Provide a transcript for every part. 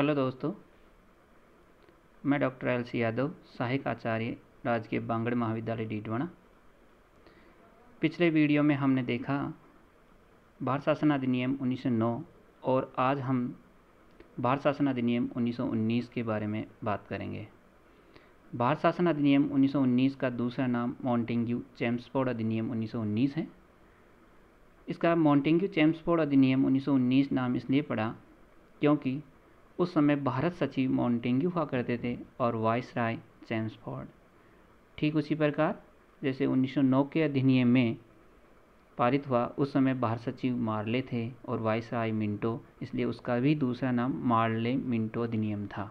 hello दोस्तों मैं doctor L C Yadav सहायक आचार्य राजकीय बांगड़ महाविद्यालय डीडवाना पिछले वीडियो में हमने देखा भारत शासन अधिनियम 1909 और आज हम भारत शासन अधिनियम 1919 के बारे में बात करेंगे भारत शासन अधिनियम 1919 का दूसरा नाम मॉन्टेंग्यू चैम्सफोर्ड अधिनियम 1919 है इसका मॉन्टेंग्यू चैम्सफोर्ड अधिनियम 1919 नाम इसलिए पड़ा क्योंकि उस समय भारत सचिव मॉन्टेंग्यू हुआ करते थे और वाइस राय जेम्स फोर्ड ठीक उसी प्रकार जैसे 1909 के अधिनियम में पारित हुआ उस समय भारत सचिव मार्ले थे और वाइस राय मिंटो इसलिए उसका भी दूसरा नाम मार्ले मिंटो अधिनियम था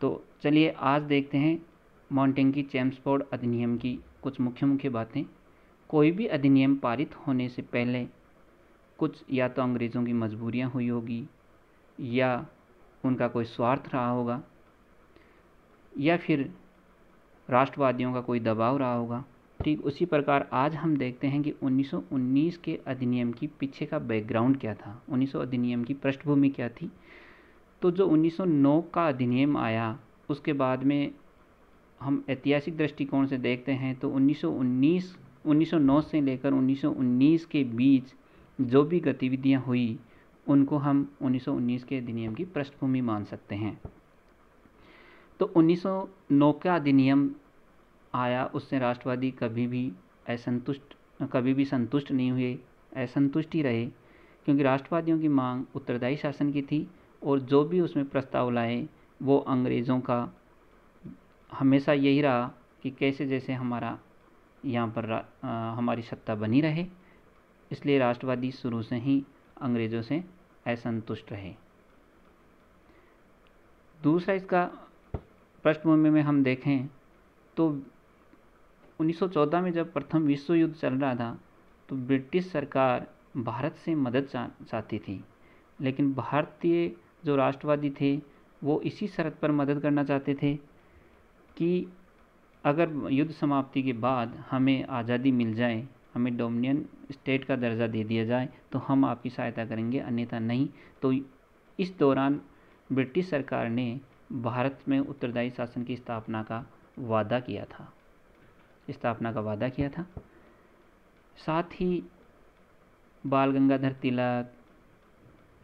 तो चलिए आज देखते हैं मॉन्टेंगी चैम्सफोर्ड अधिनियम की कुछ मुख्य मुख्य बातें कोई भी अधिनियम पारित होने से पहले कुछ या तो अंग्रेज़ों की मजबूरियां हुई होगी या उनका कोई स्वार्थ रहा होगा या फिर राष्ट्रवादियों का कोई दबाव रहा होगा ठीक उसी प्रकार आज हम देखते हैं कि 1919 के अधिनियम की पीछे का बैकग्राउंड क्या था 1900 अधिनियम की पृष्ठभूमि क्या थी तो जो 1909 का अधिनियम आया उसके बाद में हम ऐतिहासिक दृष्टिकोण से देखते हैं तो 1919 1909 से लेकर 1919 के बीच जो भी गतिविधियां हुई उनको हम 1919 के अधिनियम की पृष्ठभूमि मान सकते हैं तो 1909 का अधिनियम आया उससे राष्ट्रवादी कभी भी असंतुष्ट कभी भी संतुष्ट नहीं हुए असंतुष्ट ही रहे क्योंकि राष्ट्रवादियों की मांग उत्तरदायी शासन की थी और जो भी उसमें प्रस्ताव लाए वो अंग्रेज़ों का हमेशा यही रहा कि कैसे जैसे हमारा यहाँ पर आ, हमारी सत्ता बनी रहे इसलिए राष्ट्रवादी शुरू से ही अंग्रेज़ों से असंतुष्ट रहे दूसरा इसका पृष्ठभूमि में हम देखें तो 1914 में जब प्रथम विश्व युद्ध चल रहा था तो ब्रिटिश सरकार भारत से मदद चाहती थी लेकिन भारतीय जो राष्ट्रवादी थे वो इसी शर्त पर मदद करना चाहते थे कि अगर युद्ध समाप्ति के बाद हमें आज़ादी मिल जाए हमें डोमिनियन स्टेट का दर्जा दे दिया जाए तो हम आपकी सहायता करेंगे अन्यथा नहीं तो इस दौरान ब्रिटिश सरकार ने भारत में उत्तरदायी शासन की स्थापना का वादा किया था स्थापना का वादा किया था साथ ही बाल गंगाधर तिलक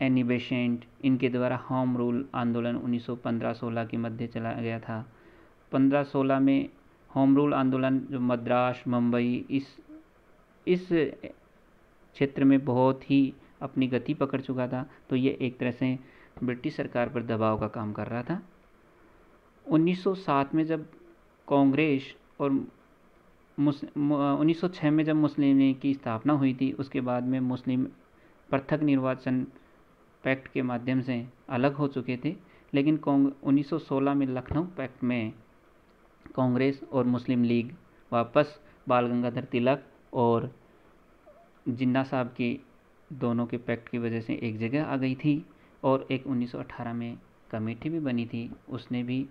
एनी बेसेंट इनके द्वारा होम रूल आंदोलन 1915-16 के मध्य चला गया था 15-16 में होम रूल आंदोलन जो मद्रास मुंबई इस इस क्षेत्र में बहुत ही अपनी गति पकड़ चुका था तो ये एक तरह से ब्रिटिश सरकार पर दबाव का काम कर रहा था 1907 में जब कांग्रेस और उन्नीस 1906 में जब मुस्लिम लीग की स्थापना हुई थी उसके बाद में मुस्लिम पृथक निर्वाचन पैक्ट के माध्यम से अलग हो चुके थे लेकिन 1916 में लखनऊ पैक्ट में कांग्रेस और मुस्लिम लीग वापस बाल गंगाधर तिलक और जिन्ना साहब की दोनों के पैक्ट की वजह से एक जगह आ गई थी और एक 1918 में कमेटी भी बनी थी उसने भी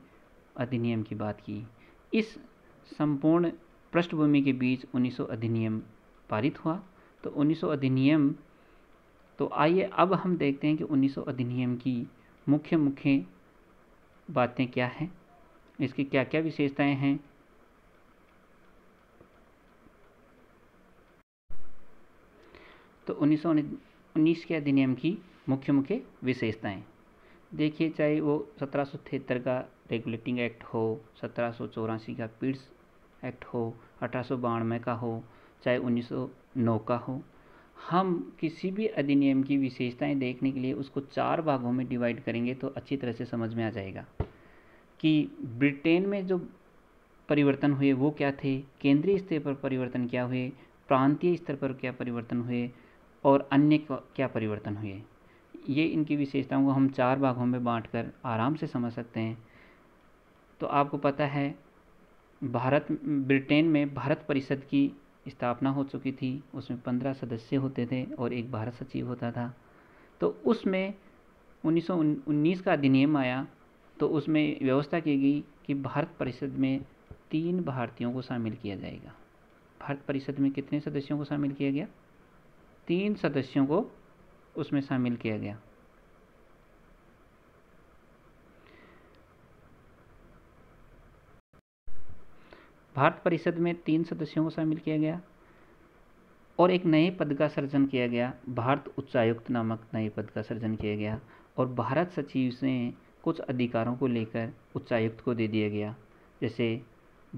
अधिनियम की बात की इस संपूर्ण पृष्ठभूमि के बीच 1900 अधिनियम पारित हुआ तो 1900 अधिनियम तो आइए अब हम देखते हैं कि 1900 अधिनियम की मुख्य मुख्य बातें क्या हैं इसकी क्या क्या विशेषताएं हैं तो उन्नीस उन्नीस के अधिनियम की मुख्य मुख्य विशेषताएं देखिए चाहे वो सत्रह का रेगुलेटिंग एक्ट हो सत्रह का पीड्स एक्ट हो अठारह का हो चाहे 1909 का हो हम किसी भी अधिनियम की विशेषताएं देखने के लिए उसको चार भागों में डिवाइड करेंगे तो अच्छी तरह से समझ में आ जाएगा कि ब्रिटेन में जो परिवर्तन हुए वो क्या थे केंद्रीय स्तर पर परिवर्तन क्या हुए प्रांतीय स्तर पर क्या परिवर्तन हुए और अन्य क्या परिवर्तन हुए ये इनकी विशेषताओं को हम चार भागों में बांटकर आराम से समझ सकते हैं तो आपको पता है भारत ब्रिटेन में भारत परिषद की स्थापना हो चुकी थी उसमें पंद्रह सदस्य होते थे और एक भारत सचिव होता था तो उसमें 1919 का अधिनियम आया तो उसमें व्यवस्था की गई कि भारत परिषद में तीन भारतीयों को शामिल किया जाएगा भारत परिषद में कितने सदस्यों को शामिल किया गया तीन सदस्यों को उसमें शामिल किया गया भारत परिषद में तीन सदस्यों को शामिल किया गया और एक नए पद का सृजन किया गया भारत उच्चायुक्त नामक नए पद का सृजन किया गया और भारत सचिव से कुछ अधिकारों को लेकर उच्चायुक्त को दे दिया गया जैसे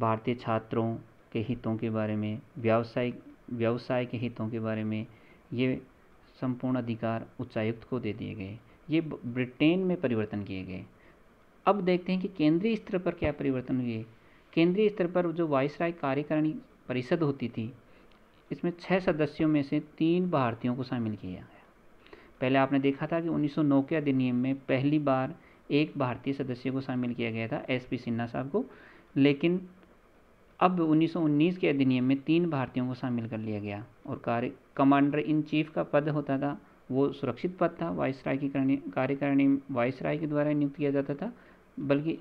भारतीय छात्रों के हितों के बारे में व्यावसायिक व्यवसाय के हितों के बारे में ये संपूर्ण अधिकार उच्चायुक्त को दे दिए गए ये ब्रिटेन में परिवर्तन किए गए अब देखते हैं कि केंद्रीय स्तर पर क्या परिवर्तन हुए केंद्रीय स्तर पर जो वाइस राय कार्यकारिणी परिषद होती थी इसमें छः सदस्यों में से तीन भारतीयों को शामिल किया गया पहले आपने देखा था कि 1909 के अधिनियम में पहली बार एक भारतीय सदस्य को शामिल किया गया था एस पी सिन्हा साहब को लेकिन अब 1919 के अधिनियम में तीन भारतीयों को शामिल कर लिया गया और कार्य कमांडर इन चीफ का पद होता था वो सुरक्षित पद था वायसराय की कार्यकारिणी वायसराय के द्वारा नियुक्त किया जाता था बल्कि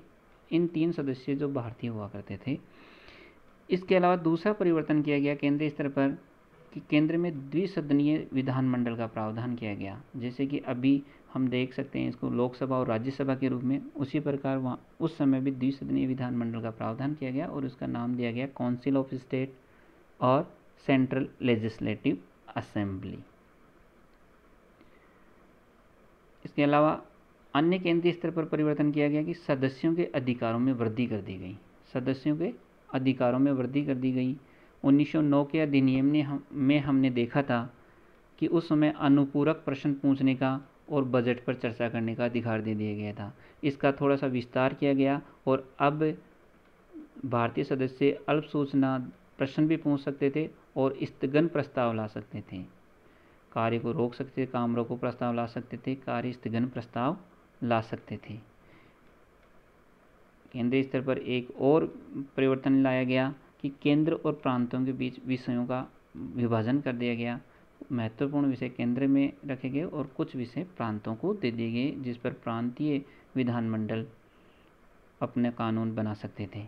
इन तीन सदस्य जो भारतीय हुआ करते थे इसके अलावा दूसरा परिवर्तन किया गया केंद्रीय स्तर पर कि केंद्र में द्विसदनीय विधानमंडल का प्रावधान किया गया जैसे कि अभी हम देख सकते हैं इसको लोकसभा और राज्यसभा के रूप में उसी प्रकार वहाँ उस समय भी द्विसदनीय विधानमंडल का प्रावधान किया गया और उसका नाम दिया गया काउंसिल ऑफ स्टेट और सेंट्रल लेजिस्लेटिव असेंबली इसके अलावा अन्य केंद्रीय स्तर पर परिवर्तन किया गया कि सदस्यों के अधिकारों में वृद्धि कर दी गई सदस्यों के अधिकारों में वृद्धि कर दी गई 1909 के अधिनियम ने हम में हमने देखा था कि उस समय अनुपूरक प्रश्न पूछने का और बजट पर चर्चा करने का अधिकार दे दिया गया था इसका थोड़ा सा विस्तार किया गया और अब भारतीय सदस्य अल्पसूचना प्रश्न भी पूछ सकते थे और स्थगन प्रस्ताव ला सकते थे कार्य को रोक सकते थे काम रोको प्रस्ताव ला सकते थे कार्य स्थगन प्रस्ताव ला सकते थे केंद्रीय स्तर पर एक और परिवर्तन लाया गया कि केंद्र और प्रांतों के बीच विषयों का विभाजन कर दिया गया महत्वपूर्ण विषय केंद्र में रखे गए और कुछ विषय प्रांतों को दे दिए गए जिस पर प्रांतीय विधानमंडल अपने कानून बना सकते थे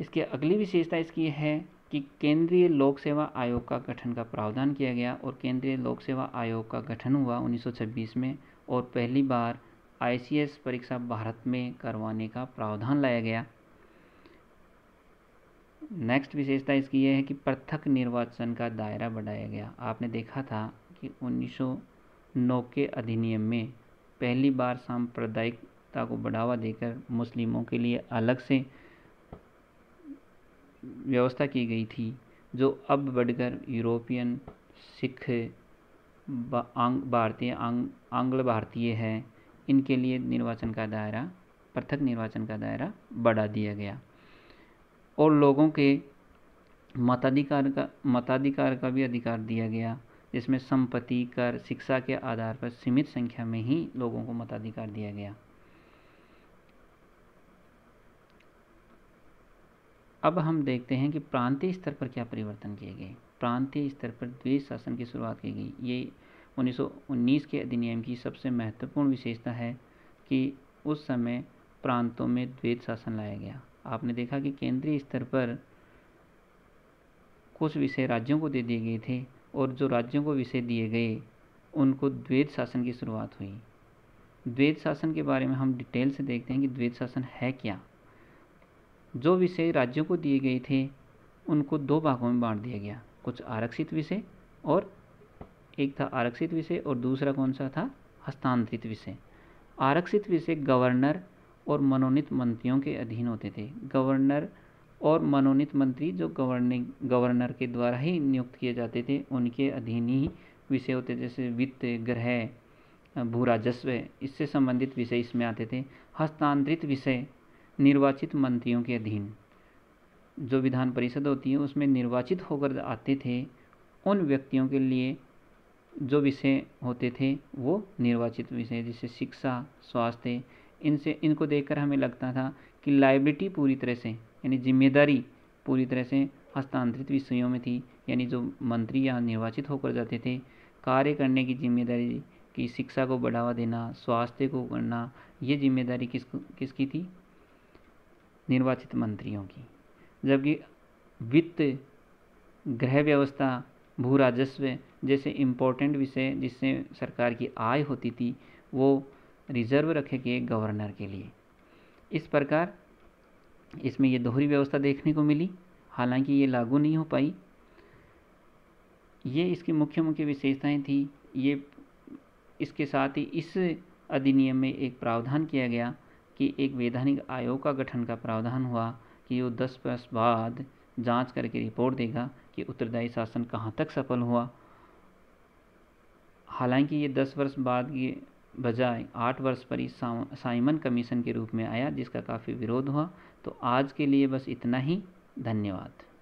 इसकी अगली विशेषता इसकी है कि केंद्रीय लोक सेवा आयोग का गठन का प्रावधान किया गया और केंद्रीय लोक सेवा आयोग का गठन हुआ 1926 में और पहली बार आईसीएस परीक्षा भारत में करवाने का प्रावधान लाया गया नेक्स्ट विशेषता इसकी यह है कि पृथक निर्वाचन का दायरा बढ़ाया गया आपने देखा था कि 1909 के अधिनियम में पहली बार सांप्रदायिकता को बढ़ावा देकर मुस्लिमों के लिए अलग से व्यवस्था की गई थी जो अब बढ़कर यूरोपियन सिख आंग भारतीय आंग आंग्ल भारतीय है इनके लिए निर्वाचन का दायरा पृथक निर्वाचन का दायरा बढ़ा दिया गया और लोगों के मताधिकार का मताधिकार का भी अधिकार दिया गया जिसमें संपत्ति कर शिक्षा के आधार पर सीमित संख्या में ही लोगों को मताधिकार दिया गया अब हम देखते हैं कि प्रांतीय स्तर पर क्या परिवर्तन किए गए प्रांतीय स्तर पर द्वेश शासन की शुरुआत की गई ये 1919 के अधिनियम की सबसे महत्वपूर्ण विशेषता है कि उस समय प्रांतों में द्वेत शासन लाया गया आपने देखा कि केंद्रीय स्तर पर कुछ विषय राज्यों को दे दिए गए थे और जो राज्यों को विषय दिए गए उनको द्वेत शासन की शुरुआत हुई द्वेत शासन के बारे में हम डिटेल से देखते हैं कि द्वैत शासन है क्या जो विषय राज्यों को दिए गए थे उनको दो भागों में बांट दिया गया कुछ आरक्षित विषय और एक था आरक्षित विषय और दूसरा कौन सा था हस्तांतरित विषय आरक्षित विषय गवर्नर और मनोनीत मंत्रियों के अधीन होते थे गवर्नर और मनोनीत मंत्री जो गवर्निंग गवर्नर के द्वारा ही नियुक्त किए जाते थे उनके अधीन ही विषय होते जैसे वित्त ग्रह भू राजस्व इससे संबंधित विषय इसमें आते थे हस्तांतरित विषय निर्वाचित मंत्रियों के अधीन जो विधान परिषद होती है उसमें निर्वाचित होकर आते थे उन व्यक्तियों के लिए जो विषय होते थे वो निर्वाचित विषय जैसे शिक्षा स्वास्थ्य इनसे इनको देखकर हमें लगता था कि लाइबिलिटी पूरी तरह से यानी जिम्मेदारी पूरी तरह से हस्तांतरित विषयों में थी यानी जो मंत्री यहाँ निर्वाचित होकर जाते थे कार्य करने की जिम्मेदारी की शिक्षा को बढ़ावा देना स्वास्थ्य को करना ये जिम्मेदारी किस किसकी थी निर्वाचित मंत्रियों की जबकि वित्त गृह व्यवस्था भू राजस्व जैसे इम्पोर्टेंट विषय जिससे सरकार की आय होती थी वो रिजर्व रखे गए गवर्नर के लिए इस प्रकार इसमें ये दोहरी व्यवस्था देखने को मिली हालांकि ये लागू नहीं हो पाई ये इसकी मुख्य मुख्य विशेषताएं थी ये इसके साथ ही इस अधिनियम में एक प्रावधान किया गया कि एक वैधानिक आयोग का गठन का प्रावधान हुआ कि वो दस वर्ष बाद जांच करके रिपोर्ट देगा कि उत्तरदायी शासन कहाँ तक सफल हुआ हालांकि ये दस वर्ष बाद की बजाय आठ वर्ष पर ही साइमन कमीशन के रूप में आया जिसका काफ़ी विरोध हुआ तो आज के लिए बस इतना ही धन्यवाद